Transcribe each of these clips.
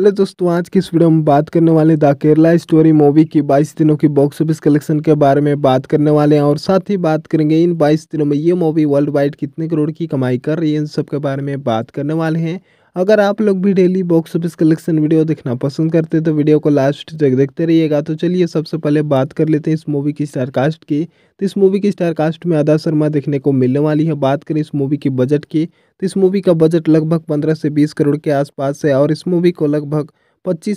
hello दोस्तों आज की इस वीडियो में बात करने वाले द केरला स्टोरी मूवी की 22 दिनों की बॉक्स ऑफिस कलेक्शन के बारे में बात करने वाले हैं और साथ ही बात करेंगे इन 22 दिनों में ये मूवी वर्ल्ड वाइड कितने करोड़ की कमाई कर रही है इन सब के बारे में बात करने वाले हैं अगर आप लोग भी daily box office collection video देखना पसंद करते हैं तो वीडियो को लास्ट तक देखते रहिएगा तो चलिए सबसे पहले बात कर लेते हैं इस मूवी की स्टारकास्ट की तो इस मूवी की स्टारकास्ट में आदा शर्मा देखने को मिलने वाली है बात करें इस मूवी के बजट की तो इस मूवी का बजट लगभग पंद्रह से बीस करोड़ के आसपास है और इस मूवी को लगभग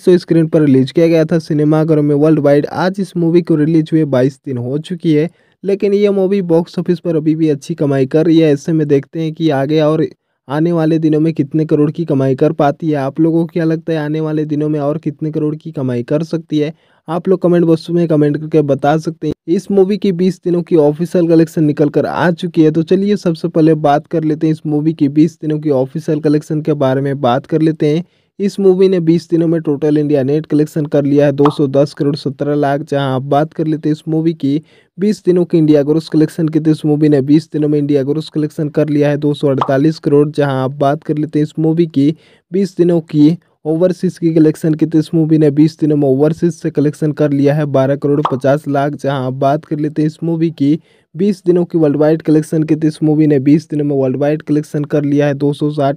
सौ स्क्रीन पर रिलीज किया गया था सिनेमाघरों में वर्ल्ड वाइड आज इस मूवी को रिलीज हुए बाईस दिन हो चुकी है लेकिन ये मूवी बॉक्स ऑफिस पर अभी भी अच्छी कमाई कर रही है ऐसे में देखते हैं कि आगे और आने वाले दिनों में कितने करोड़ की कमाई कर पाती है आप लोगों को क्या लगता है आने वाले दिनों में और कितने करोड़ की कमाई कर सकती है आप लोग कमेंट बॉक्स में कमेंट करके बता सकते हैं इस मूवी की 20 दिनों की ऑफिशियल कलेक्शन निकल कर आ चुकी है तो चलिए सबसे पहले बात कर लेते हैं इस मूवी की 20 दिनों की ऑफिशियल कलेक्शन के बारे में बात कर लेते हैं इस मूवी ने 20 दिनों में टोटल इंडिया नेट कलेक्शन कर लिया है 210 करोड़ 17 लाख जहां आप बात कर लेते हैं इस मूवी की 20 दिनों की इंडिया ग्रोस कलेक्शन की तो इस मूवी ने 20 दिनों में इंडिया ग्रोस कलेक्शन कर लिया है 248 करोड़ जहां आप बात कर लेते हैं इस मूवी की 20 दिनों की ओवरसीज़ की कलेक्शन की तो इस मूवी ने बीस दिनों में ओवरसीज़ से कलेक्शन कर लिया है बारह करोड़ पचास लाख जहाँ आप बात कर लेते हैं इस मूवी की बीस दिनों की वर्ल्ड वाइड कलेक्शन की तो इस मूवी ने बीस दिनों में वर्ल्ड वाइड कलेक्शन कर लिया है दो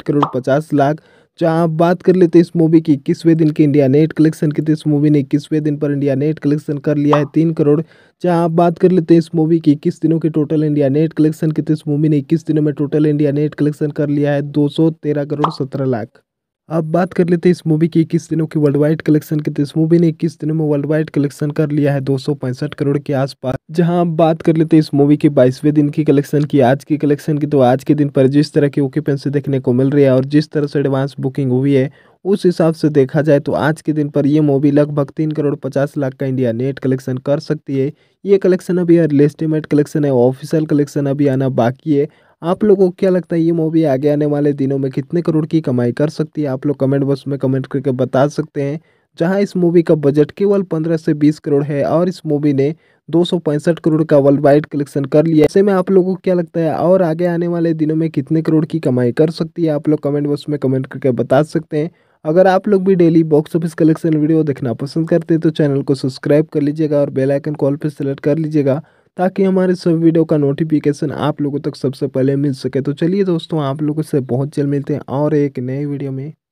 करोड़ पचास लाख जहाँ आप बात कर लेते हैं इस मूवी की इक्कीसवें दिन की इंडिया नेट कलेक्शन की तो इस मूवी ने इक्कीसवें दिन पर इंडिया नेट कलेक्शन कर लिया है तीन करोड़ जहाँ आप बात कर लेते हैं इस मूवी की इक्कीस दिनों की टोटल इंडिया नेट कलेक्शन की तो इस मूवी ने इक्कीस दिनों में टोटल इंडिया नेट कलेक्शन कर लिया है दो करोड़ सत्रह लाख अब बात कर लेते हैं इस मूवी की इक्कीस दिनों की वर्ल्ड वाइड कलेक्शन की तो इस मूवी ने इक्कीस दिनों में वर्ल्ड वाइड कलेक्शन कर लिया है दो करोड़ के आसपास जहां अब बात कर लेते हैं इस मूवी के बाईसवें दिन की कलेक्शन की आज की कलेक्शन की तो आज के दिन पर जिस तरह की ऑक्यूपेंसी देखने को मिल रही है और जिस तरह से एडवांस बुकिंग हुई है उस हिसाब से देखा जाए तो आज के दिन पर यह मूवी लगभग तीन करोड़ पचास लाख का इंडिया नेट कलेक्शन कर सकती है ये कलेक्शन अभी अर्ली एस्टिमेट कलेक्शन है ऑफिशियल कलेक्शन अभी आना बाकी है आप लोगों को क्या लगता है ये मूवी आगे आने वाले दिनों में कितने करोड़ की कमाई कर सकती है आप लोग कमेंट बॉक्स में कमेंट करके बता सकते हैं जहां इस मूवी का बजट केवल 15 से 20 करोड़ है और इस मूवी ने दो करोड़ का वर्ल्ड वाइड कलेक्शन कर लिया ऐसे में आप लोगों को क्या लगता है और आगे आने वाले दिनों में कितने करोड़ की कमाई कर सकती है आप लोग कमेंट बॉक्स में कमेंट करके बता सकते हैं अगर आप लोग भी daily box office collection video देखना पसंद करते हैं तो चैनल को सब्सक्राइब कर लीजिएगा और बेल आइकन कॉल पर सेलेक्ट कर लीजिएगा ताकि हमारे सब वीडियो का नोटिफिकेशन आप लोगों तक सबसे पहले मिल सके तो चलिए दोस्तों आप लोगों से बहुत जल्द मिलते हैं और एक नए वीडियो में